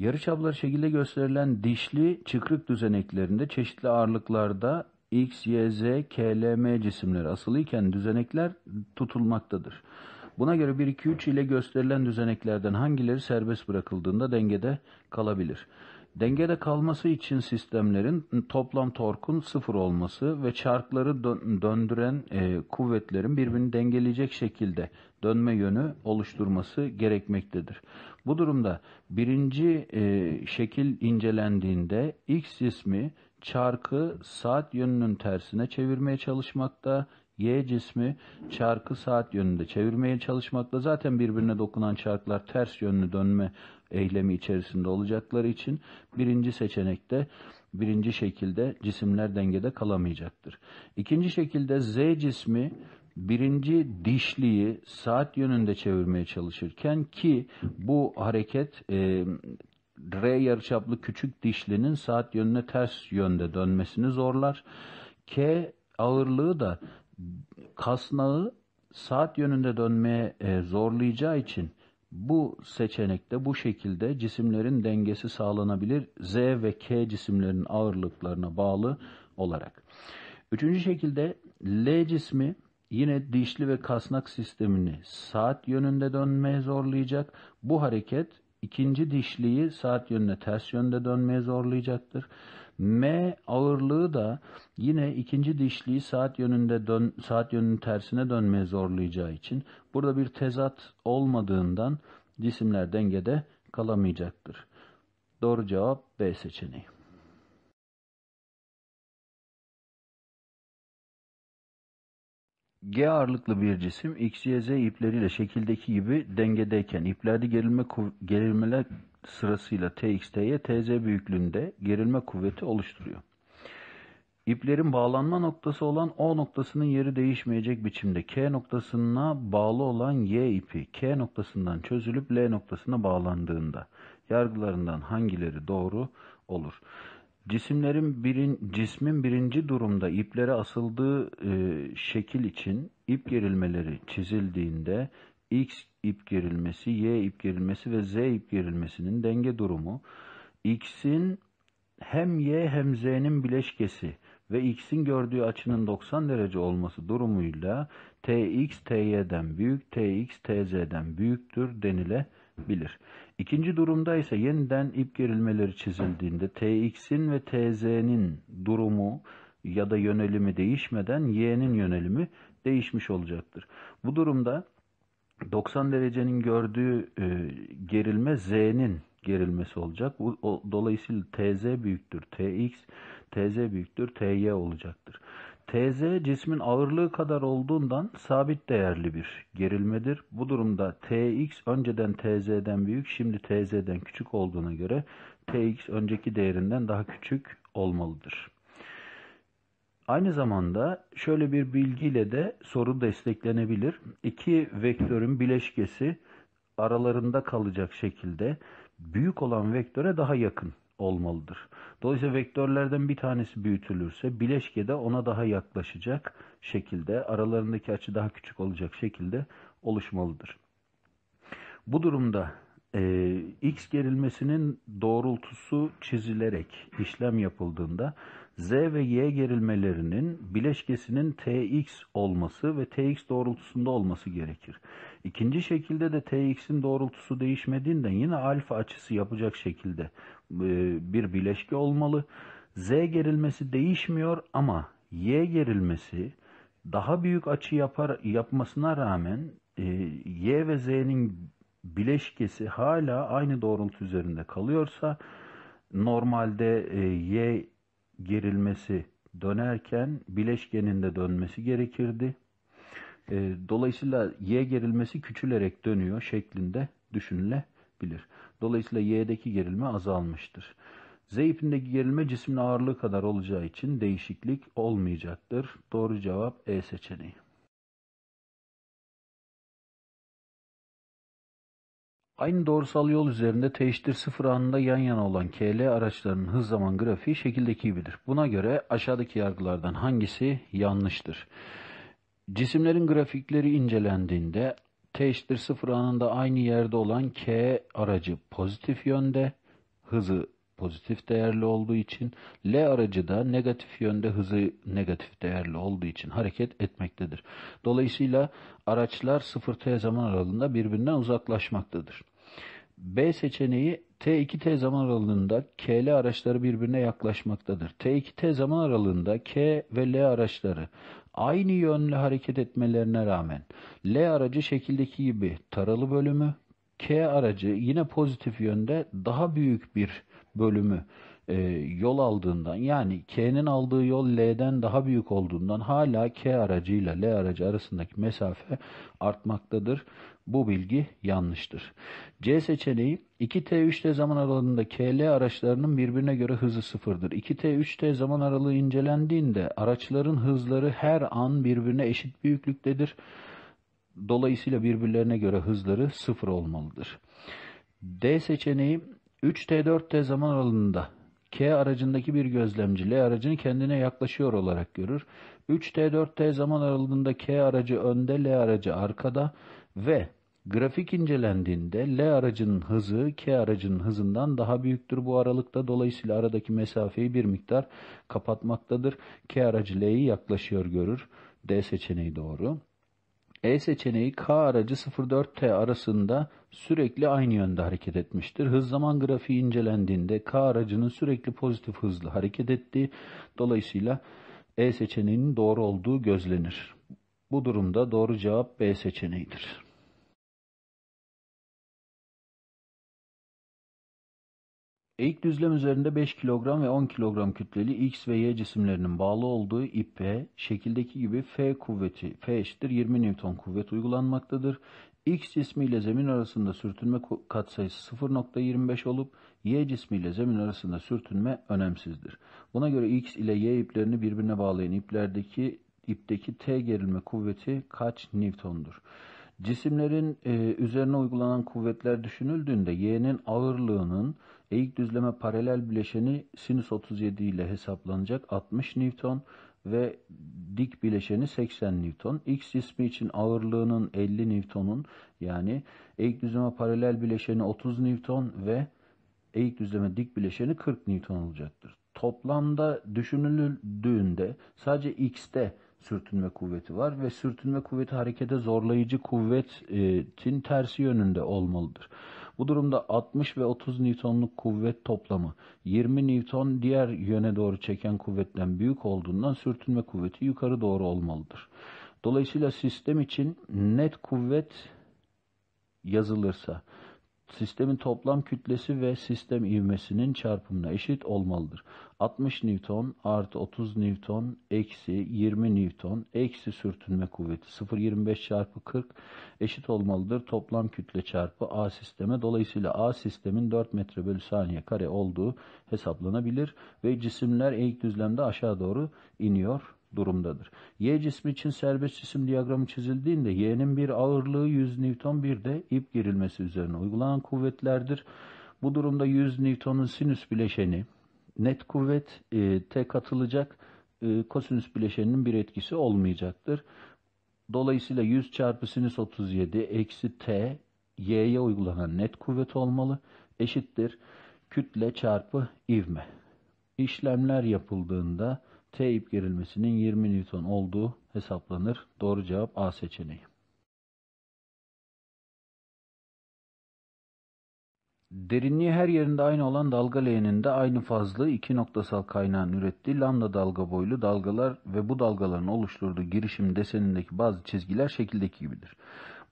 Yarıçapları şekilde gösterilen dişli çıkrık düzeneklerinde çeşitli ağırlıklarda X, Y, Z, K, L, M cisimleri asılıyken düzenekler tutulmaktadır. Buna göre 1, 2, 3 ile gösterilen düzeneklerden hangileri serbest bırakıldığında dengede kalabilir. Dengede kalması için sistemlerin toplam torkun sıfır olması ve çarkları dö döndüren e, kuvvetlerin birbirini dengeleyecek şekilde dönme yönü oluşturması gerekmektedir. Bu durumda birinci e, şekil incelendiğinde X cismi çarkı saat yönünün tersine çevirmeye çalışmakta, Y cismi çarkı saat yönünde çevirmeye çalışmakta. Zaten birbirine dokunan çarklar ters yönlü dönme eylemi içerisinde olacakları için birinci seçenekte birinci şekilde cisimler dengede kalamayacaktır. İkinci şekilde Z cismi birinci dişliyi saat yönünde çevirmeye çalışırken ki bu hareket e, R yarıçaplı küçük dişlinin saat yönüne ters yönde dönmesini zorlar. K ağırlığı da kasnağı saat yönünde dönmeye e, zorlayacağı için bu seçenekte bu şekilde cisimlerin dengesi sağlanabilir Z ve K cisimlerin ağırlıklarına bağlı olarak. Üçüncü şekilde L cismi yine dişli ve kasnak sistemini saat yönünde dönmeye zorlayacak. Bu hareket ikinci dişliyi saat yönüne ters yönde dönmeye zorlayacaktır. M ağırlığı da yine ikinci dişliği saat yönünde dön, saat yönünün tersine dönmeye zorlayacağı için burada bir tezat olmadığından cisimler dengede kalamayacaktır. Doğru cevap B seçeneği. G ağırlıklı bir cisim X, Y, Z ipleriyle şekildeki gibi dengedeyken iplerde gerilme, gerilmeler sırasıyla TXT'ye TZ büyüklüğünde gerilme kuvveti oluşturuyor. İplerin bağlanma noktası olan O noktasının yeri değişmeyecek biçimde K noktasına bağlı olan Y ipi K noktasından çözülüp L noktasına bağlandığında yargılarından hangileri doğru olur? Cisimlerin birin, cismin birinci durumda iplere asıldığı e, şekil için ip gerilmeleri çizildiğinde X ip gerilmesi, Y ip gerilmesi ve Z ip gerilmesinin denge durumu, X'in hem Y hem Z'nin bileşkesi ve X'in gördüğü açının 90 derece olması durumuyla TX TY'den büyük, TX TZ'den büyüktür denilebilir. İkinci durumda ise yeniden ip gerilmeleri çizildiğinde TX'in ve TZ'nin durumu ya da yönelimi değişmeden Y'nin yönelimi değişmiş olacaktır. Bu durumda 90 derecenin gördüğü e, gerilme Z'nin gerilmesi olacak. Bu, o, dolayısıyla TZ büyüktür TX, TZ büyüktür TY olacaktır. TZ cismin ağırlığı kadar olduğundan sabit değerli bir gerilmedir. Bu durumda TX önceden TZ'den büyük, şimdi TZ'den küçük olduğuna göre TX önceki değerinden daha küçük olmalıdır. Aynı zamanda şöyle bir bilgiyle de soru desteklenebilir. İki vektörün bileşkesi aralarında kalacak şekilde büyük olan vektöre daha yakın olmalıdır. Dolayısıyla vektörlerden bir tanesi büyütülürse bileşke de ona daha yaklaşacak şekilde, aralarındaki açı daha küçük olacak şekilde oluşmalıdır. Bu durumda e, x gerilmesinin doğrultusu çizilerek işlem yapıldığında Z ve Y gerilmelerinin bileşkesinin Tx olması ve Tx doğrultusunda olması gerekir. İkinci şekilde de Tx'in doğrultusu değişmediğinden yine alfa açısı yapacak şekilde e, bir bileşke olmalı. Z gerilmesi değişmiyor ama Y gerilmesi daha büyük açı yapar, yapmasına rağmen e, Y ve Z'nin bileşkesi hala aynı doğrultu üzerinde kalıyorsa normalde e, y gerilmesi dönerken bileşkenin de dönmesi gerekirdi. E, dolayısıyla y gerilmesi küçülerek dönüyor şeklinde düşünülebilir. Dolayısıyla y'deki gerilme azalmıştır. Z ipindeki gerilme cismin ağırlığı kadar olacağı için değişiklik olmayacaktır. Doğru cevap E seçeneği. Aynı doğrusal yol üzerinde teşhir sıfır anında yan yana olan KL araçlarının hız zaman grafiği şekildeki gibidir. Buna göre aşağıdaki yargılardan hangisi yanlıştır? Cisimlerin grafikleri incelendiğinde t sıfır anında aynı yerde olan k aracı pozitif yönde hızı pozitif değerli olduğu için L aracı da negatif yönde hızı negatif değerli olduğu için hareket etmektedir. Dolayısıyla araçlar 0 t zaman aralığında birbirinden uzaklaşmaktadır. B seçeneği T2T zaman aralığında KL araçları birbirine yaklaşmaktadır. T2T zaman aralığında K ve L araçları aynı yönlü hareket etmelerine rağmen L aracı şekildeki gibi taralı bölümü, K aracı yine pozitif yönde daha büyük bir bölümü e, yol aldığından yani K'nin aldığı yol L'den daha büyük olduğundan hala K aracıyla L aracı arasındaki mesafe artmaktadır. Bu bilgi yanlıştır. C seçeneği 2T3T zaman aralığında KL araçlarının birbirine göre hızı sıfırdır. 2T3T zaman aralığı incelendiğinde araçların hızları her an birbirine eşit büyüklüktedir. Dolayısıyla birbirlerine göre hızları sıfır olmalıdır. D seçeneği 3T4T zaman aralığında K aracındaki bir gözlemci L aracını kendine yaklaşıyor olarak görür. 3T 4T zaman aralığında K aracı önde L aracı arkada ve grafik incelendiğinde L aracının hızı K aracının hızından daha büyüktür bu aralıkta. Dolayısıyla aradaki mesafeyi bir miktar kapatmaktadır. K aracı L'yi yaklaşıyor görür. D seçeneği doğru. E seçeneği K aracı 04T arasında sürekli aynı yönde hareket etmiştir. Hız zaman grafiği incelendiğinde K aracının sürekli pozitif hızla hareket ettiği dolayısıyla E seçeneğinin doğru olduğu gözlenir. Bu durumda doğru cevap B seçeneğidir. Eğik düzlem üzerinde 5 kilogram ve 10 kilogram kütleli X ve Y cisimlerinin bağlı olduğu ipe şekildeki gibi F kuvveti F eşittir 20 Newton kuvvet uygulanmaktadır. X cismi ile zemin arasında sürtünme katsayısı 0.25 olup Y cismi ile zemin arasında sürtünme önemsizdir. Buna göre X ile Y iplerini birbirine bağlayan iplerdeki ipteki T gerilme kuvveti kaç Newton'dur? Cisimlerin e, üzerine uygulanan kuvvetler düşünüldüğünde Y'nin ağırlığının eğik düzleme paralel bileşeni sinüs 37 ile hesaplanacak 60 Newton ve dik bileşeni 80 Newton. X cismi için ağırlığının 50 Newton'un yani eğik düzleme paralel bileşeni 30 Newton ve eğik düzleme dik bileşeni 40 Newton olacaktır. Toplamda düşünüldüğünde sadece X'te sürtünme kuvveti var ve sürtünme kuvveti harekete zorlayıcı kuvvetin tersi yönünde olmalıdır. Bu durumda 60 ve 30 Newton'luk kuvvet toplamı 20 Newton diğer yöne doğru çeken kuvvetten büyük olduğundan sürtünme kuvveti yukarı doğru olmalıdır. Dolayısıyla sistem için net kuvvet yazılırsa sistemin toplam kütlesi ve sistem ivmesinin çarpımına eşit olmalıdır. 60 Newton artı 30 Newton eksi 20 Newton eksi sürtünme kuvveti 0.25 çarpı 40 eşit olmalıdır. Toplam kütle çarpı A sisteme. Dolayısıyla A sistemin 4 metre bölü saniye kare olduğu hesaplanabilir ve cisimler eğik düzlemde aşağı doğru iniyor durumdadır. Y cismi için serbest cisim diyagramı çizildiğinde Y'nin bir ağırlığı 100 Newton bir de ip girilmesi üzerine uygulanan kuvvetlerdir. Bu durumda 100 Newton'un sinüs bileşeni net kuvvet e, T katılacak e, kosinüs bileşeninin bir etkisi olmayacaktır. Dolayısıyla 100 çarpı sinüs 37 eksi T Y'ye uygulanan net kuvvet olmalı eşittir kütle çarpı ivme. İşlemler yapıldığında T ip gerilmesinin 20 Newton olduğu hesaplanır. Doğru cevap A seçeneği. Derinliği her yerinde aynı olan dalga leğeninde aynı fazlalığı iki noktasal kaynağın ürettiği lambda dalga boylu dalgalar ve bu dalgaların oluşturduğu girişim desenindeki bazı çizgiler şekildeki gibidir.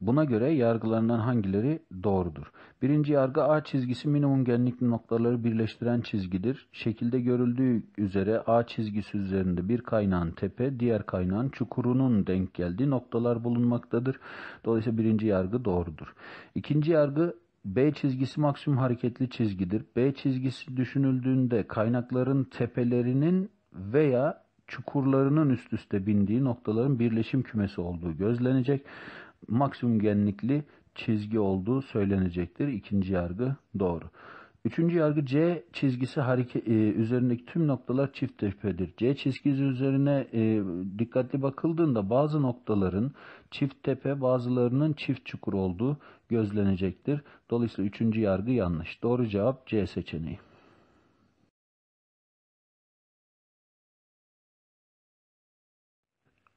Buna göre yargılarından hangileri doğrudur? Birinci yargı A çizgisi minimum genlik noktaları birleştiren çizgidir. Şekilde görüldüğü üzere A çizgisi üzerinde bir kaynağın tepe, diğer kaynağın çukurunun denk geldiği noktalar bulunmaktadır. Dolayısıyla birinci yargı doğrudur. İkinci yargı B çizgisi maksimum hareketli çizgidir. B çizgisi düşünüldüğünde kaynakların tepelerinin veya çukurlarının üst üste bindiği noktaların birleşim kümesi olduğu gözlenecek maksimum genlikli çizgi olduğu söylenecektir. İkinci yargı doğru. Üçüncü yargı C çizgisi hareke, e, üzerindeki tüm noktalar çift tepedir. C çizgisi üzerine e, dikkatli bakıldığında bazı noktaların çift tepe bazılarının çift çukur olduğu gözlenecektir. Dolayısıyla üçüncü yargı yanlış. Doğru cevap C seçeneği.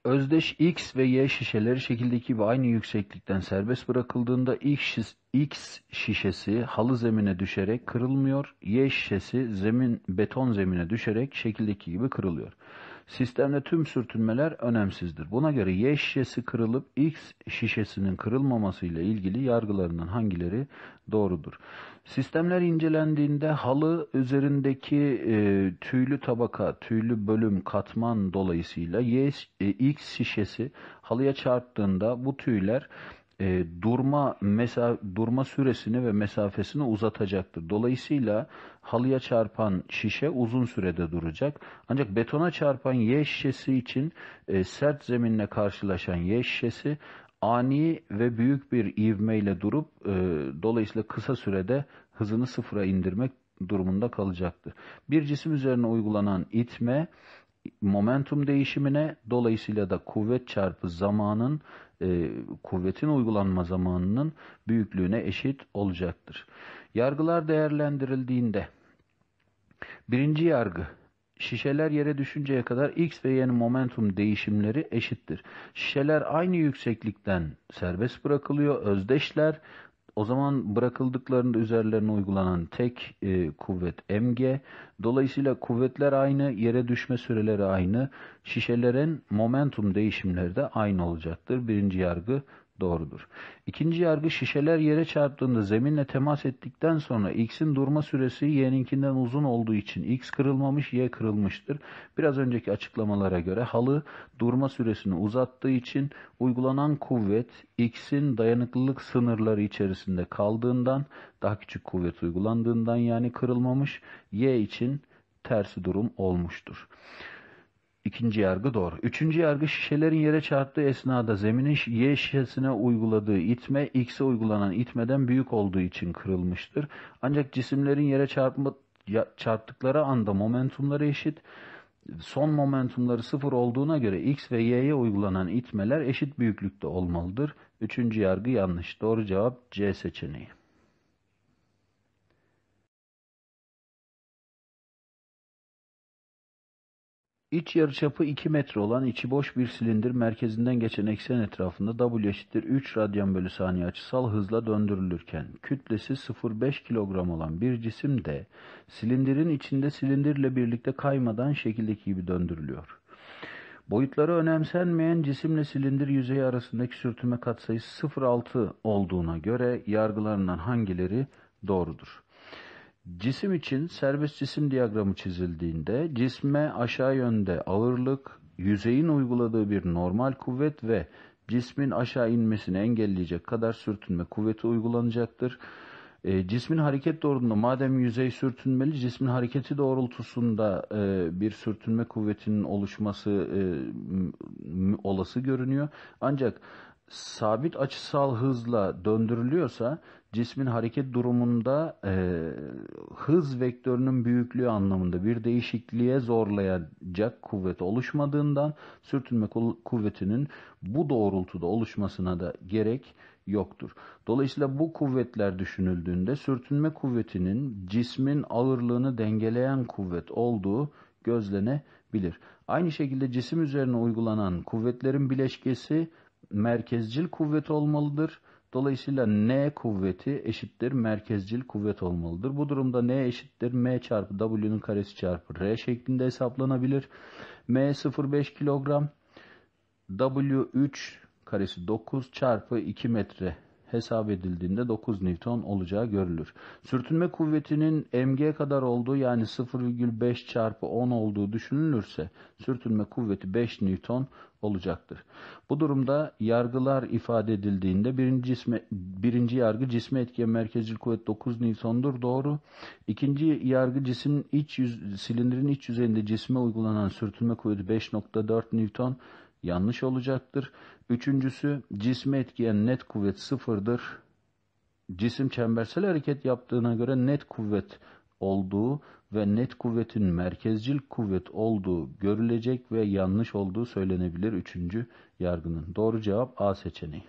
Özdeş X ve Y şişeleri şekildeki ve aynı yükseklikten serbest bırakıldığında X şişesi halı zemine düşerek kırılmıyor, Y şişesi zemin beton zemine düşerek şekildeki gibi kırılıyor. Sistemde tüm sürtünmeler önemsizdir. Buna göre Y şişesi kırılıp X şişesinin kırılmaması ile ilgili yargılarının hangileri doğrudur? Sistemler incelendiğinde halı üzerindeki e, tüylü tabaka, tüylü bölüm, katman dolayısıyla Y, e, X şişesi halıya çarptığında bu tüyler e, durma mesa durma süresini ve mesafesini uzatacaktır. Dolayısıyla halıya çarpan şişe uzun sürede duracak. Ancak betona çarpan Y şişesi için e, sert zeminle karşılaşan Y şişesi ani ve büyük bir ivmeyle durup e, dolayısıyla kısa sürede hızını sıfıra indirmek durumunda kalacaktır. Bir cisim üzerine uygulanan itme momentum değişimine dolayısıyla da kuvvet çarpı zamanın e, kuvvetin uygulanma zamanının büyüklüğüne eşit olacaktır. Yargılar değerlendirildiğinde birinci yargı Şişeler yere düşünceye kadar x ve y'nin momentum değişimleri eşittir. Şişeler aynı yükseklikten serbest bırakılıyor, özdeşler o zaman bırakıldıklarında üzerlerine uygulanan tek e, kuvvet mg. Dolayısıyla kuvvetler aynı, yere düşme süreleri aynı. Şişelerin momentum değişimleri de aynı olacaktır. Birinci yargı doğrudur. İkinci yargı şişeler yere çarptığında zeminle temas ettikten sonra x'in durma süresi y'ninkinden uzun olduğu için x kırılmamış y kırılmıştır. Biraz önceki açıklamalara göre halı durma süresini uzattığı için uygulanan kuvvet x'in dayanıklılık sınırları içerisinde kaldığından daha küçük kuvvet uygulandığından yani kırılmamış y için tersi durum olmuştur. İkinci yargı doğru. Üçüncü yargı şişelerin yere çarptığı esnada zeminin Y şişesine uyguladığı itme X'e uygulanan itmeden büyük olduğu için kırılmıştır. Ancak cisimlerin yere çarpma, çarptıkları anda momentumları eşit. Son momentumları sıfır olduğuna göre X ve Y'ye uygulanan itmeler eşit büyüklükte olmalıdır. Üçüncü yargı yanlış. Doğru cevap C seçeneği. İç yarıçapı 2 metre olan içi boş bir silindir merkezinden geçen eksen etrafında W eşittir 3 radyan bölü saniye açısal hızla döndürülürken kütlesi 0,5 kilogram olan bir cisim de silindirin içinde silindirle birlikte kaymadan şekildeki gibi döndürülüyor. Boyutları önemsenmeyen cisimle silindir yüzeyi arasındaki sürtünme katsayısı 0,6 olduğuna göre yargılarından hangileri doğrudur? Cisim için serbest cisim diyagramı çizildiğinde cisme aşağı yönde ağırlık, yüzeyin uyguladığı bir normal kuvvet ve cismin aşağı inmesini engelleyecek kadar sürtünme kuvveti uygulanacaktır. E, cismin hareket doğrultusunda madem yüzey sürtünmeli cismin hareketi doğrultusunda e, bir sürtünme kuvvetinin oluşması e, olası görünüyor. Ancak sabit açısal hızla döndürülüyorsa cismin hareket durumunda e, hız vektörünün büyüklüğü anlamında bir değişikliğe zorlayacak kuvvet oluşmadığından sürtünme kuvvetinin bu doğrultuda oluşmasına da gerek yoktur. Dolayısıyla bu kuvvetler düşünüldüğünde sürtünme kuvvetinin cismin ağırlığını dengeleyen kuvvet olduğu gözlenebilir. Aynı şekilde cisim üzerine uygulanan kuvvetlerin bileşkesi merkezcil kuvvet olmalıdır. Dolayısıyla N kuvveti eşittir merkezcil kuvvet olmalıdır. Bu durumda N eşittir M çarpı W'nun karesi çarpı R şeklinde hesaplanabilir. M 0,5 kilogram W 3 karesi 9 çarpı 2 metre hesap edildiğinde 9 Newton olacağı görülür. Sürtünme kuvvetinin mg kadar olduğu yani 0,5 çarpı 10 olduğu düşünülürse sürtünme kuvveti 5 Newton olacaktır. Bu durumda yargılar ifade edildiğinde birinci, cisme, birinci yargı cisme etkiyen merkezcil kuvvet 9 Newton'dur doğru. İkinci yargı cismin iç yüz, silindirin iç yüzeyinde cisme uygulanan sürtünme kuvveti 5.4 Newton yanlış olacaktır. Üçüncüsü cisme etkiyen net kuvvet sıfırdır. Cisim çembersel hareket yaptığına göre net kuvvet olduğu ve net kuvvetin merkezcil kuvvet olduğu görülecek ve yanlış olduğu söylenebilir üçüncü yargının. Doğru cevap A seçeneği.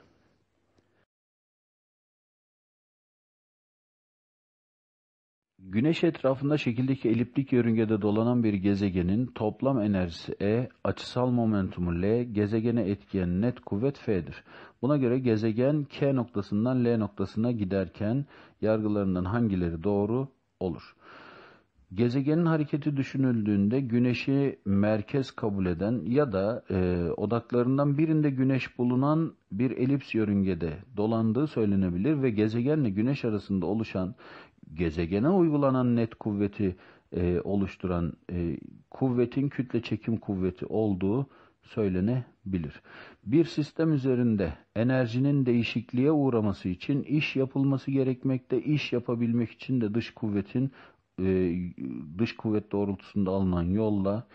Güneş etrafında şekildeki eliptik yörüngede dolanan bir gezegenin toplam enerjisi E, açısal momentumu L, gezegene etkiyen net kuvvet F'dir. Buna göre gezegen K noktasından L noktasına giderken yargılarından hangileri doğru olur? Gezegenin hareketi düşünüldüğünde güneşi merkez kabul eden ya da e, odaklarından birinde güneş bulunan bir elips yörüngede dolandığı söylenebilir ve gezegenle güneş arasında oluşan gezegene uygulanan net kuvveti e, oluşturan e, kuvvetin kütle çekim kuvveti olduğu söylenebilir. Bir sistem üzerinde enerjinin değişikliğe uğraması için iş yapılması gerekmekte, iş yapabilmek için de dış kuvvetin e, dış kuvvet doğrultusunda alınan yolla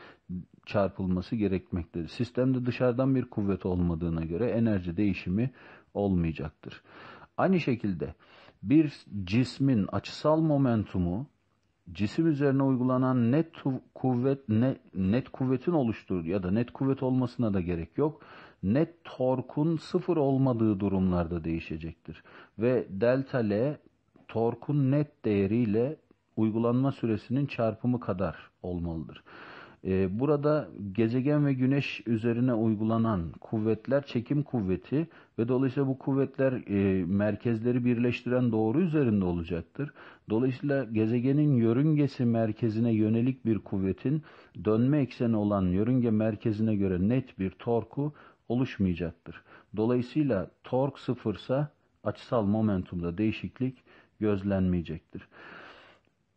çarpılması gerekmektedir. Sistemde dışarıdan bir kuvvet olmadığına göre enerji değişimi olmayacaktır. Aynı şekilde bir cismin açısal momentumu cisim üzerine uygulanan net kuvvet ne, net kuvvetin oluştur ya da net kuvvet olmasına da gerek yok. Net torkun sıfır olmadığı durumlarda değişecektir. Ve delta L torkun net değeriyle uygulanma süresinin çarpımı kadar olmalıdır. Ee, burada gezegen ve güneş üzerine uygulanan kuvvetler çekim kuvveti ve dolayısıyla bu kuvvetler e, merkezleri birleştiren doğru üzerinde olacaktır. Dolayısıyla gezegenin yörüngesi merkezine yönelik bir kuvvetin dönme ekseni olan yörünge merkezine göre net bir torku oluşmayacaktır. Dolayısıyla tork sıfırsa açısal momentumda değişiklik gözlenmeyecektir.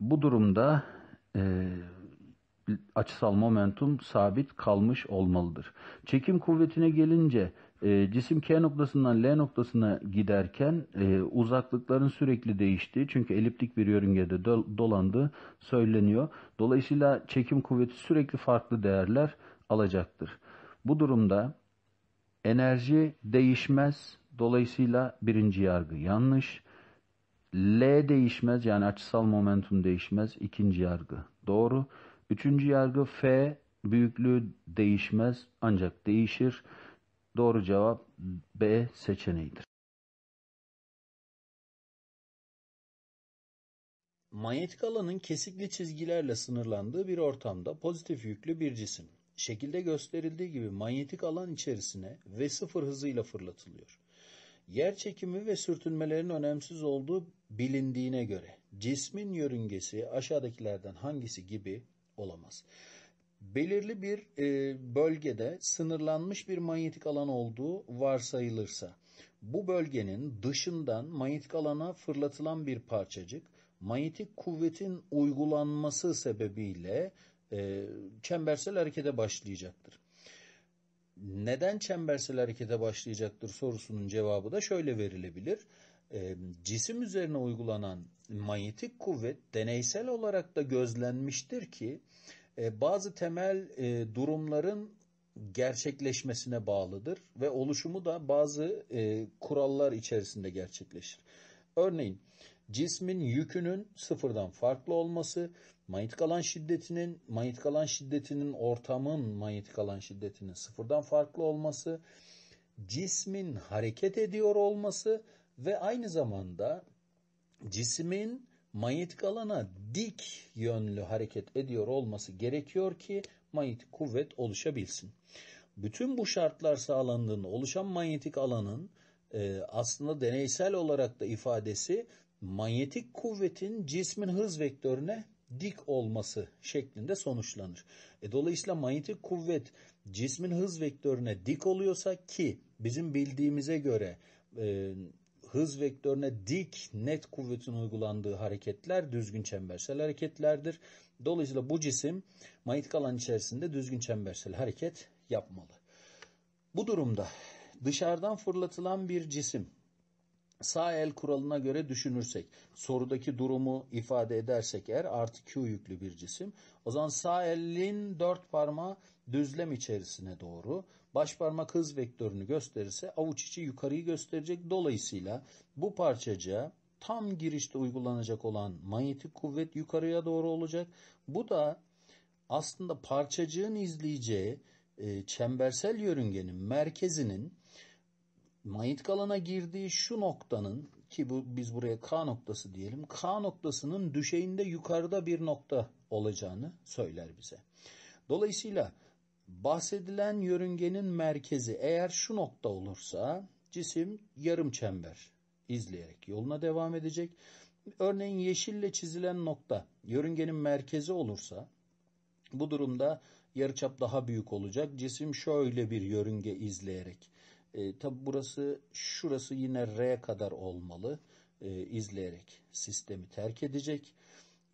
Bu durumda e, açısal momentum sabit kalmış olmalıdır. Çekim kuvvetine gelince e, cisim K noktasından L noktasına giderken e, uzaklıkların sürekli değiştiği çünkü eliptik bir yörüngede do dolandığı söyleniyor. Dolayısıyla çekim kuvveti sürekli farklı değerler alacaktır. Bu durumda enerji değişmez. Dolayısıyla birinci yargı yanlış. L değişmez yani açısal momentum değişmez. ikinci yargı doğru. Doğru. Üçüncü yargı F büyüklüğü değişmez ancak değişir. Doğru cevap B seçeneğidir. Manyetik alanın kesikli çizgilerle sınırlandığı bir ortamda pozitif yüklü bir cisim. Şekilde gösterildiği gibi manyetik alan içerisine ve sıfır hızıyla fırlatılıyor. Yer çekimi ve sürtünmelerin önemsiz olduğu bilindiğine göre cismin yörüngesi aşağıdakilerden hangisi gibi olamaz. Belirli bir e, bölgede sınırlanmış bir manyetik alan olduğu varsayılırsa bu bölgenin dışından manyetik alana fırlatılan bir parçacık manyetik kuvvetin uygulanması sebebiyle e, çembersel harekete başlayacaktır. Neden çembersel harekete başlayacaktır sorusunun cevabı da şöyle verilebilir e, cisim üzerine uygulanan manyetik kuvvet deneysel olarak da gözlenmiştir ki e, bazı temel e, durumların gerçekleşmesine bağlıdır ve oluşumu da bazı e, kurallar içerisinde gerçekleşir. Örneğin cismin yükünün sıfırdan farklı olması, manyetik alan şiddetinin, manyetik alan şiddetinin ortamın manyetik alan şiddetinin sıfırdan farklı olması, cismin hareket ediyor olması ve aynı zamanda cismin manyetik alana dik yönlü hareket ediyor olması gerekiyor ki manyetik kuvvet oluşabilsin. Bütün bu şartlar sağlandığında oluşan manyetik alanın e, aslında deneysel olarak da ifadesi manyetik kuvvetin cismin hız vektörüne dik olması şeklinde sonuçlanır. E dolayısıyla manyetik kuvvet cismin hız vektörüne dik oluyorsa ki bizim bildiğimize göre e, hız vektörüne dik net kuvvetin uygulandığı hareketler düzgün çembersel hareketlerdir. Dolayısıyla bu cisim manyetik alan içerisinde düzgün çembersel hareket yapmalı. Bu durumda dışarıdan fırlatılan bir cisim sağ el kuralına göre düşünürsek sorudaki durumu ifade edersek eğer artı Q yüklü bir cisim o zaman sağ elin dört parmağı düzlem içerisine doğru Başparmak hız vektörünü gösterirse avuç içi yukarıyı gösterecek. Dolayısıyla bu parçacığa tam girişte uygulanacak olan manyetik kuvvet yukarıya doğru olacak. Bu da aslında parçacığın izleyeceği e, çembersel yörüngenin merkezinin manyetik alana girdiği şu noktanın ki bu biz buraya K noktası diyelim. K noktasının düşeyinde yukarıda bir nokta olacağını söyler bize. Dolayısıyla bahsedilen yörüngenin merkezi eğer şu nokta olursa cisim yarım çember izleyerek yoluna devam edecek. Örneğin yeşille çizilen nokta yörüngenin merkezi olursa bu durumda yarıçap daha büyük olacak. Cisim şöyle bir yörünge izleyerek e, tabi burası şurası yine R kadar olmalı e, izleyerek sistemi terk edecek.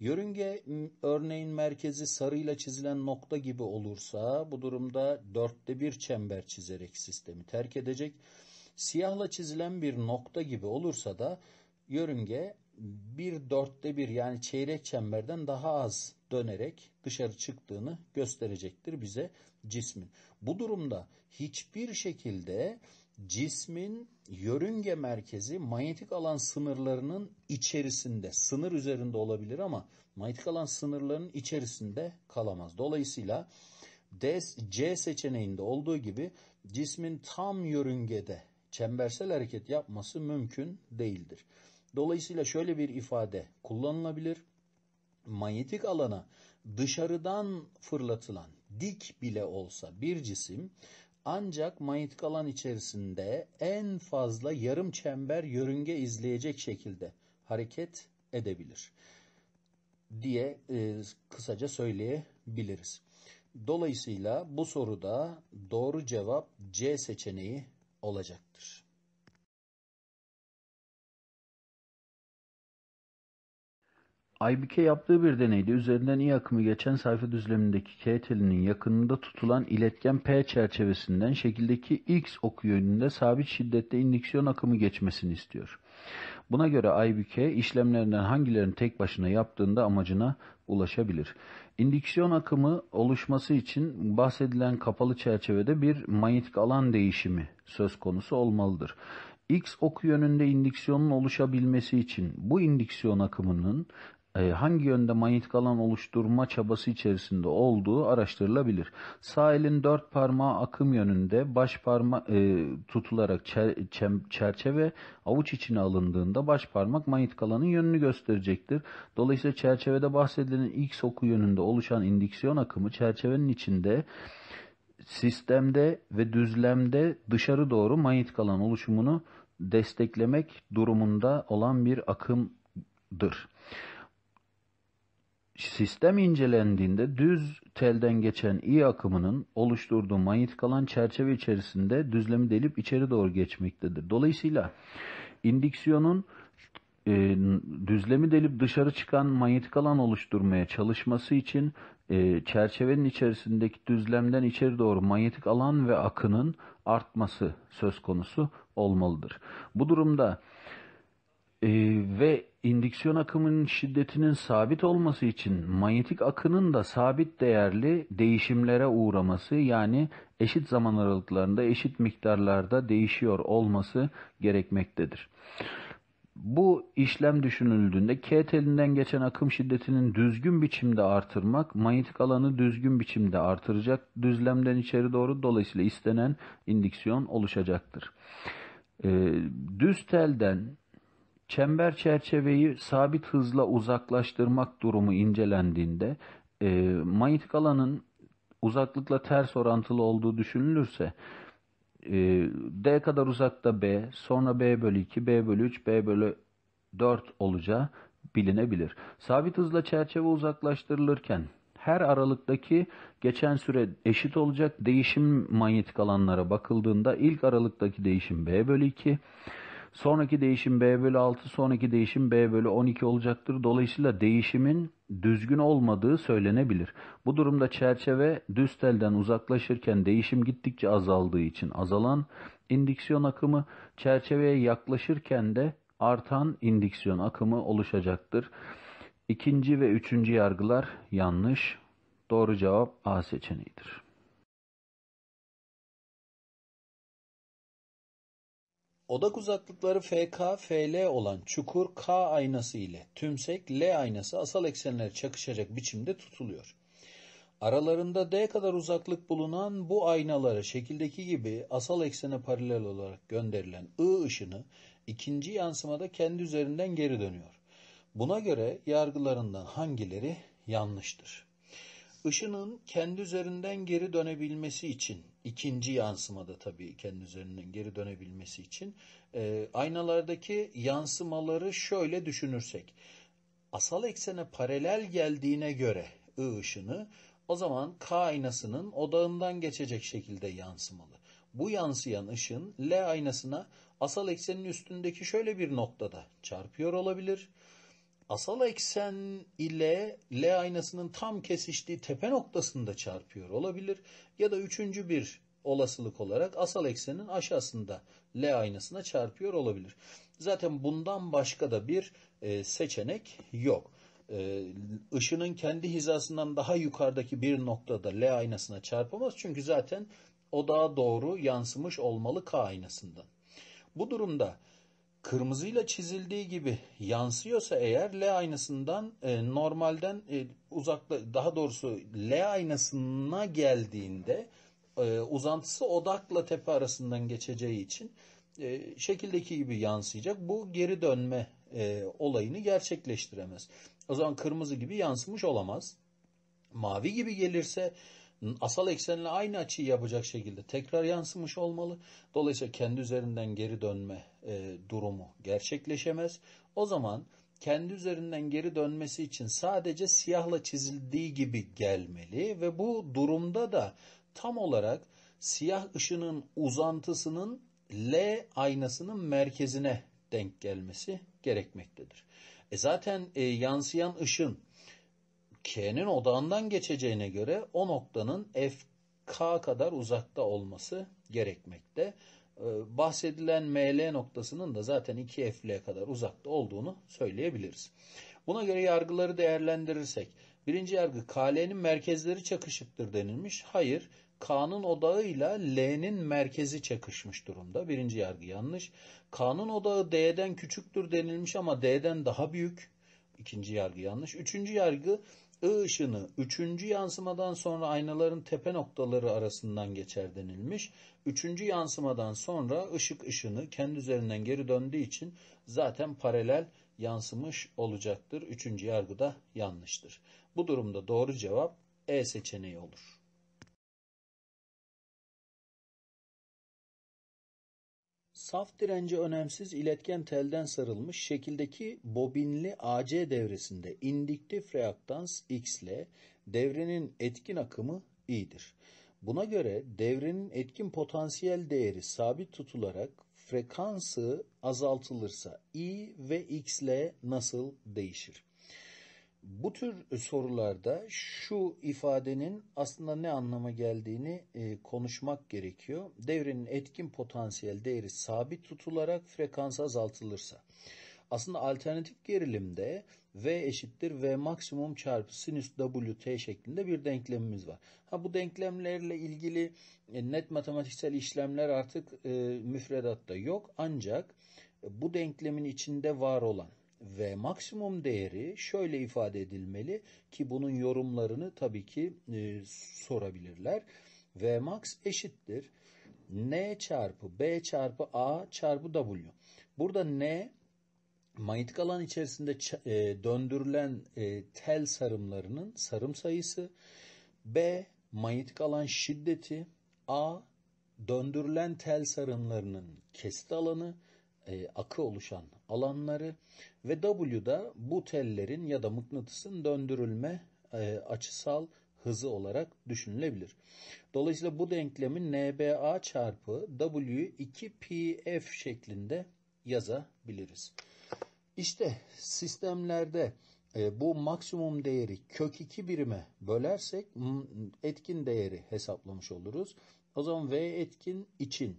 Yörünge örneğin merkezi sarıyla çizilen nokta gibi olursa bu durumda dörtte bir çember çizerek sistemi terk edecek. Siyahla çizilen bir nokta gibi olursa da yörünge bir dörtte bir yani çeyrek çemberden daha az dönerek dışarı çıktığını gösterecektir bize cismin. Bu durumda hiçbir şekilde cismin yörünge merkezi manyetik alan sınırlarının içerisinde, sınır üzerinde olabilir ama manyetik alan sınırlarının içerisinde kalamaz. Dolayısıyla C seçeneğinde olduğu gibi cismin tam yörüngede çembersel hareket yapması mümkün değildir. Dolayısıyla şöyle bir ifade kullanılabilir. Manyetik alana dışarıdan fırlatılan dik bile olsa bir cisim ancak manyetik alan içerisinde en fazla yarım çember yörünge izleyecek şekilde hareket edebilir diye e, kısaca söyleyebiliriz. Dolayısıyla bu soruda doğru cevap C seçeneği olacaktır. Aybike yaptığı bir deneyde üzerinden iyi akımı geçen sayfa düzlemindeki K telinin yakınında tutulan iletken P çerçevesinden şekildeki X oku yönünde sabit şiddette indüksiyon akımı geçmesini istiyor. Buna göre Aybike işlemlerinden hangilerini tek başına yaptığında amacına ulaşabilir. İndüksiyon akımı oluşması için bahsedilen kapalı çerçevede bir manyetik alan değişimi söz konusu olmalıdır. X oku yönünde indüksiyonun oluşabilmesi için bu indüksiyon akımının e, hangi yönde manyetik alan oluşturma çabası içerisinde olduğu araştırılabilir. Sağ elin dört parmağı akım yönünde baş parmak e, tutularak çer, çem, çerçeve avuç içine alındığında baş parmak manyetik alanın yönünü gösterecektir. Dolayısıyla çerçevede bahsedilen ilk oku yönünde oluşan indiksiyon akımı çerçevenin içinde sistemde ve düzlemde dışarı doğru manyetik alan oluşumunu desteklemek durumunda olan bir akımdır sistem incelendiğinde düz telden geçen i akımının oluşturduğu manyetik alan çerçeve içerisinde düzlemi delip içeri doğru geçmektedir. Dolayısıyla indiksiyonun e, düzlemi delip dışarı çıkan manyetik alan oluşturmaya çalışması için e, çerçevenin içerisindeki düzlemden içeri doğru manyetik alan ve akının artması söz konusu olmalıdır. Bu durumda e, ve indüksiyon akımının şiddetinin sabit olması için manyetik akının da sabit değerli değişimlere uğraması yani eşit zaman aralıklarında eşit miktarlarda değişiyor olması gerekmektedir. Bu işlem düşünüldüğünde K telinden geçen akım şiddetinin düzgün biçimde artırmak manyetik alanı düzgün biçimde artıracak düzlemden içeri doğru dolayısıyla istenen indüksiyon oluşacaktır. Ee, düz telden Çember çerçeveyi sabit hızla uzaklaştırmak durumu incelendiğinde e, manyetik alanın uzaklıkla ters orantılı olduğu düşünülürse e, D kadar uzakta B, sonra B bölü 2, B bölü 3, B bölü 4 olacağı bilinebilir. Sabit hızla çerçeve uzaklaştırılırken her aralıktaki geçen süre eşit olacak değişim manyetik alanlara bakıldığında ilk aralıktaki değişim B bölü 2, Sonraki değişim B bölü 6, sonraki değişim B bölü 12 olacaktır. Dolayısıyla değişimin düzgün olmadığı söylenebilir. Bu durumda çerçeve düz telden uzaklaşırken değişim gittikçe azaldığı için azalan indiksiyon akımı, çerçeveye yaklaşırken de artan indiksiyon akımı oluşacaktır. İkinci ve üçüncü yargılar yanlış. Doğru cevap A seçeneğidir. Odak uzaklıkları FK, FL olan çukur K aynası ile tümsek L aynası asal eksenler çakışacak biçimde tutuluyor. Aralarında D kadar uzaklık bulunan bu aynalara şekildeki gibi asal eksene paralel olarak gönderilen I ışını ikinci yansımada kendi üzerinden geri dönüyor. Buna göre yargılarından hangileri yanlıştır? ışının kendi üzerinden geri dönebilmesi için ikinci yansımada tabii kendi üzerinden geri dönebilmesi için e, aynalardaki yansımaları şöyle düşünürsek asal eksene paralel geldiğine göre I ışını o zaman K aynasının odağından geçecek şekilde yansımalı. Bu yansıyan ışın L aynasına asal eksenin üstündeki şöyle bir noktada çarpıyor olabilir asal eksen ile L aynasının tam kesiştiği tepe noktasında çarpıyor olabilir. Ya da üçüncü bir olasılık olarak asal eksenin aşağısında L aynasına çarpıyor olabilir. Zaten bundan başka da bir e, seçenek yok. E, ışının kendi hizasından daha yukarıdaki bir noktada L aynasına çarpamaz. Çünkü zaten o daha doğru yansımış olmalı K aynasından. Bu durumda kırmızıyla çizildiği gibi yansıyorsa eğer L aynasından e, normalden e, uzakta daha doğrusu L aynasına geldiğinde e, uzantısı odakla tepe arasından geçeceği için e, şekildeki gibi yansıyacak. Bu geri dönme e, olayını gerçekleştiremez. O zaman kırmızı gibi yansımış olamaz. Mavi gibi gelirse asal eksenle aynı açıyı yapacak şekilde tekrar yansımış olmalı. Dolayısıyla kendi üzerinden geri dönme e, durumu gerçekleşemez. O zaman kendi üzerinden geri dönmesi için sadece siyahla çizildiği gibi gelmeli ve bu durumda da tam olarak siyah ışının uzantısının L aynasının merkezine denk gelmesi gerekmektedir. E zaten e, yansıyan ışın K'nin odağından geçeceğine göre o noktanın FK kadar uzakta olması gerekmekte. Ee, bahsedilen ML noktasının da zaten 2 FL kadar uzakta olduğunu söyleyebiliriz. Buna göre yargıları değerlendirirsek birinci yargı KL'nin merkezleri çakışıktır denilmiş. Hayır K'nın odağıyla L'nin merkezi çakışmış durumda. Birinci yargı yanlış. K'nın odağı D'den küçüktür denilmiş ama D'den daha büyük. İkinci yargı yanlış. Üçüncü yargı I ışını üçüncü yansımadan sonra aynaların tepe noktaları arasından geçer denilmiş. üçüncü yansımadan sonra ışık ışını kendi üzerinden geri döndüğü için zaten paralel yansımış olacaktır. üçüncü yargı da yanlıştır. Bu durumda doğru cevap E seçeneği olur. saf direnci önemsiz iletken telden sarılmış şekildeki bobinli AC devresinde indiktif reaktans X ile devrenin etkin akımı İ'dir. Buna göre devrenin etkin potansiyel değeri sabit tutularak frekansı azaltılırsa I ve X ile nasıl değişir? bu tür sorularda şu ifadenin aslında ne anlama geldiğini e, konuşmak gerekiyor. Devrenin etkin potansiyel değeri sabit tutularak frekans azaltılırsa. Aslında alternatif gerilimde V eşittir V maksimum çarpı sinüs WT şeklinde bir denklemimiz var. Ha bu denklemlerle ilgili e, net matematiksel işlemler artık e, müfredatta yok ancak bu denklemin içinde var olan ve maksimum değeri şöyle ifade edilmeli ki bunun yorumlarını tabii ki e, sorabilirler. Vmax eşittir N çarpı B çarpı A çarpı W. Burada N manyetik alan içerisinde e, döndürülen e, tel sarımlarının sarım sayısı, B manyetik alan şiddeti, A döndürülen tel sarımlarının kesit alanı, e, akı oluşan alanları ve W'da bu tellerin ya da mıknatısın döndürülme e, açısal hızı olarak düşünülebilir. Dolayısıyla bu denklemi NBA çarpı W2PF şeklinde yazabiliriz. İşte sistemlerde e, bu maksimum değeri kök 2 birime bölersek etkin değeri hesaplamış oluruz. O zaman V etkin için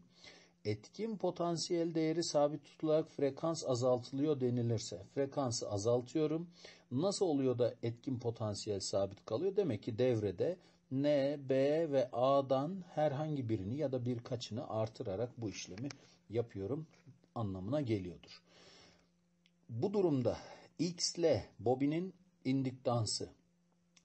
etkin potansiyel değeri sabit tutularak frekans azaltılıyor denilirse frekansı azaltıyorum. Nasıl oluyor da etkin potansiyel sabit kalıyor? Demek ki devrede N, B ve A'dan herhangi birini ya da birkaçını artırarak bu işlemi yapıyorum anlamına geliyordur. Bu durumda X ile bobinin indiktansı,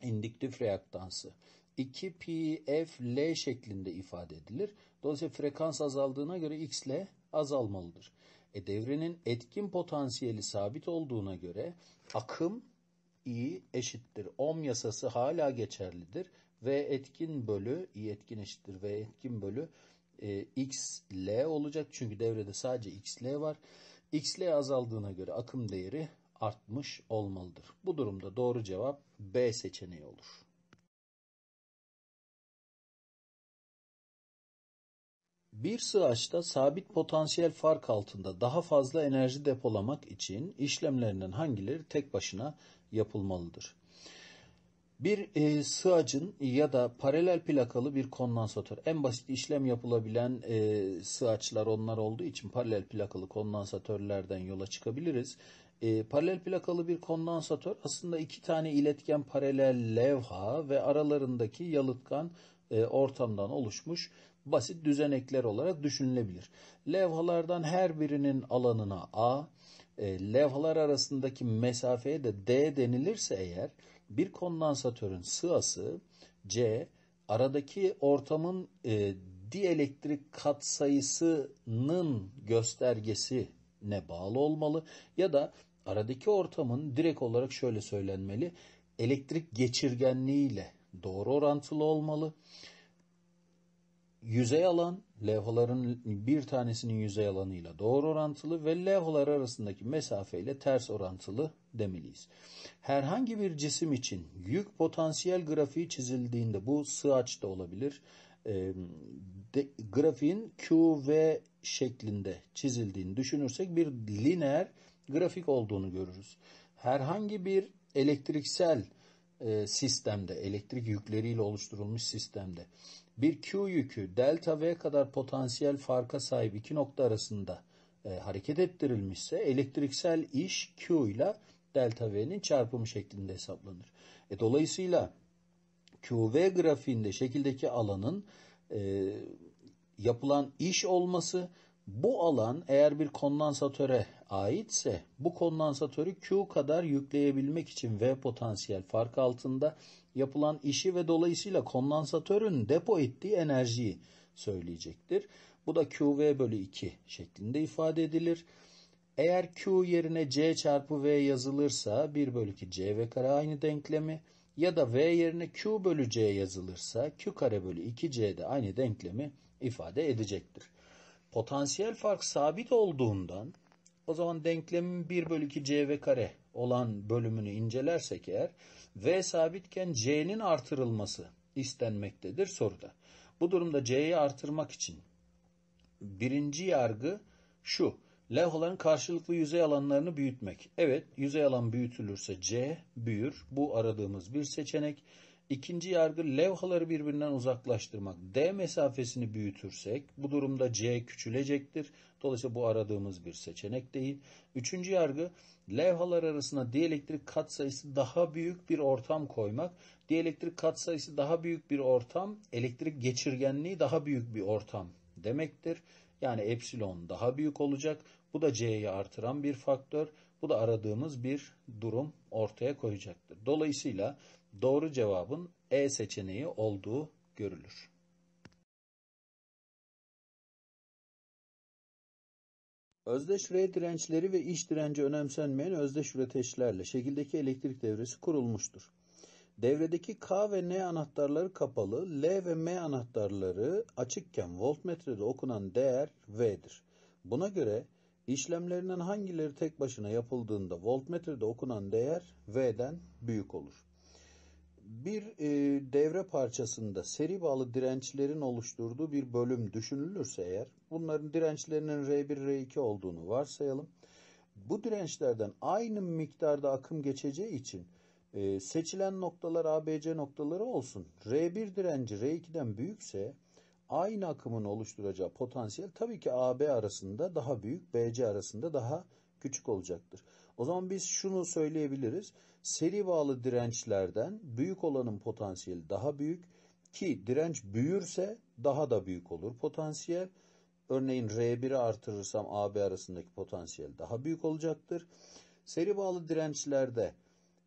indiktif reaktansı 2 πfl şeklinde ifade edilir. Dolayısıyla frekans azaldığına göre XL azalmalıdır. E devrenin etkin potansiyeli sabit olduğuna göre akım i eşittir. Ohm yasası hala geçerlidir. V etkin bölü i etkin eşittir. V etkin bölü e, x olacak. Çünkü devrede sadece XL var. XL azaldığına göre akım değeri artmış olmalıdır. Bu durumda doğru cevap B seçeneği olur. Bir sığaçta sabit potansiyel fark altında daha fazla enerji depolamak için işlemlerinin hangileri tek başına yapılmalıdır? Bir e, sığacın ya da paralel plakalı bir kondansatör. En basit işlem yapılabilen e, sığaçlar onlar olduğu için paralel plakalı kondansatörlerden yola çıkabiliriz. E, paralel plakalı bir kondansatör aslında iki tane iletken paralel levha ve aralarındaki yalıtkan e, ortamdan oluşmuş basit düzenekler olarak düşünülebilir. Levhalardan her birinin alanına A, e, levhalar arasındaki mesafeye de D denilirse eğer bir kondansatörün sığası C aradaki ortamın e, dielektrik katsayısının göstergesine bağlı olmalı ya da aradaki ortamın direkt olarak şöyle söylenmeli elektrik geçirgenliğiyle doğru orantılı olmalı yüzey alan levhaların bir tanesinin yüzey alanıyla doğru orantılı ve levhalar arasındaki mesafeyle ters orantılı demeliyiz. Herhangi bir cisim için yük potansiyel grafiği çizildiğinde bu sığ da olabilir. E, de, grafiğin Q ve şeklinde çizildiğini düşünürsek bir lineer grafik olduğunu görürüz. Herhangi bir elektriksel e, sistemde, elektrik yükleriyle oluşturulmuş sistemde bir Q yükü delta V kadar potansiyel farka sahip iki nokta arasında e, hareket ettirilmişse elektriksel iş Q ile delta V'nin çarpımı şeklinde hesaplanır. E, dolayısıyla QV grafiğinde şekildeki alanın e, yapılan iş olması bu alan eğer bir kondansatöre aitse bu kondansatörü Q kadar yükleyebilmek için V potansiyel fark altında yapılan işi ve dolayısıyla kondansatörün depo ettiği enerjiyi söyleyecektir. Bu da QV bölü 2 şeklinde ifade edilir. Eğer Q yerine C çarpı V yazılırsa 1 bölü 2 CV kare aynı denklemi ya da V yerine Q bölü C yazılırsa Q kare bölü 2C de aynı denklemi ifade edecektir. Potansiyel fark sabit olduğundan o zaman denklemin 1 bölü 2 cv kare olan bölümünü incelersek eğer v sabitken c'nin artırılması istenmektedir soruda. Bu durumda c'yi artırmak için birinci yargı şu. Levhaların karşılıklı yüzey alanlarını büyütmek. Evet yüzey alan büyütülürse c büyür. Bu aradığımız bir seçenek. İkinci yargı levhaları birbirinden uzaklaştırmak. D mesafesini büyütürsek bu durumda C küçülecektir. Dolayısıyla bu aradığımız bir seçenek değil. Üçüncü yargı levhalar arasına diyelektrik katsayısı daha büyük bir ortam koymak. Diyelektrik katsayısı daha büyük bir ortam, elektrik geçirgenliği daha büyük bir ortam demektir. Yani epsilon daha büyük olacak. Bu da C'yi artıran bir faktör. Bu da aradığımız bir durum ortaya koyacaktır. Dolayısıyla Doğru cevabın E seçeneği olduğu görülür. Özdeş üre dirençleri ve iç direnci önemsenmeyen özdeş üreteçlerle şekildeki elektrik devresi kurulmuştur. Devredeki K ve N anahtarları kapalı, L ve M anahtarları açıkken voltmetrede okunan değer V'dir. Buna göre işlemlerinden hangileri tek başına yapıldığında voltmetrede okunan değer V'den büyük olur bir e, devre parçasında seri bağlı dirençlerin oluşturduğu bir bölüm düşünülürse eğer bunların dirençlerinin R1 R2 olduğunu varsayalım. Bu dirençlerden aynı miktarda akım geçeceği için e, seçilen noktalar ABC noktaları olsun. R1 direnci R2'den büyükse aynı akımın oluşturacağı potansiyel tabii ki AB arasında daha büyük, BC arasında daha küçük olacaktır. O zaman biz şunu söyleyebiliriz. Seri bağlı dirençlerden büyük olanın potansiyeli daha büyük ki direnç büyürse daha da büyük olur potansiyel. Örneğin R1'i artırırsam AB arasındaki potansiyel daha büyük olacaktır. Seri bağlı dirençlerde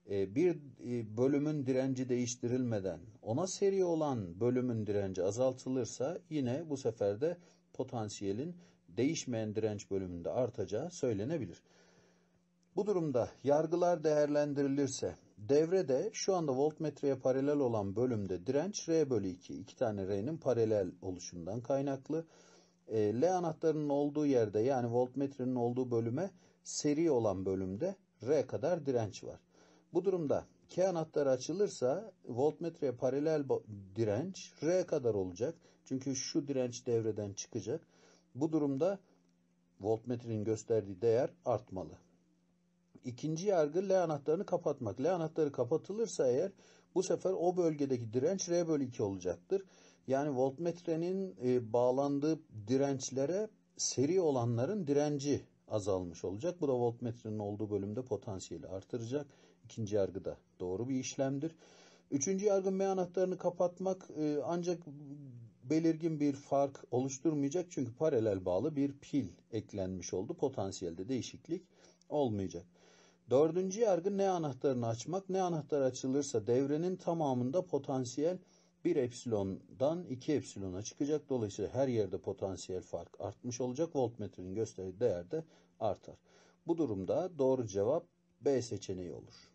e, bir e, bölümün direnci değiştirilmeden ona seri olan bölümün direnci azaltılırsa yine bu sefer de potansiyelin değişmeyen direnç bölümünde artacağı söylenebilir. Bu durumda yargılar değerlendirilirse devrede şu anda voltmetreye paralel olan bölümde direnç R bölü 2 iki tane R'nin paralel oluşundan kaynaklı. E, L anahtarının olduğu yerde yani voltmetrenin olduğu bölüme seri olan bölümde R kadar direnç var. Bu durumda K anahtarı açılırsa voltmetreye paralel direnç R kadar olacak. Çünkü şu direnç devreden çıkacak. Bu durumda voltmetrenin gösterdiği değer artmalı. İkinci yargı L anahtarını kapatmak. L anahtarı kapatılırsa eğer bu sefer o bölgedeki direnç R bölü 2 olacaktır. Yani voltmetrenin e, bağlandığı dirençlere seri olanların direnci azalmış olacak. Bu da voltmetrenin olduğu bölümde potansiyeli artıracak. İkinci yargı da doğru bir işlemdir. Üçüncü yargı M anahtarını kapatmak e, ancak belirgin bir fark oluşturmayacak. Çünkü paralel bağlı bir pil eklenmiş oldu. Potansiyelde değişiklik olmayacak. Dördüncü yargı ne anahtarını açmak ne anahtar açılırsa devrenin tamamında potansiyel 1 epsilondan 2 epsilona çıkacak. Dolayısıyla her yerde potansiyel fark artmış olacak. Voltmetrenin gösterdiği değer de artar. Bu durumda doğru cevap B seçeneği olur.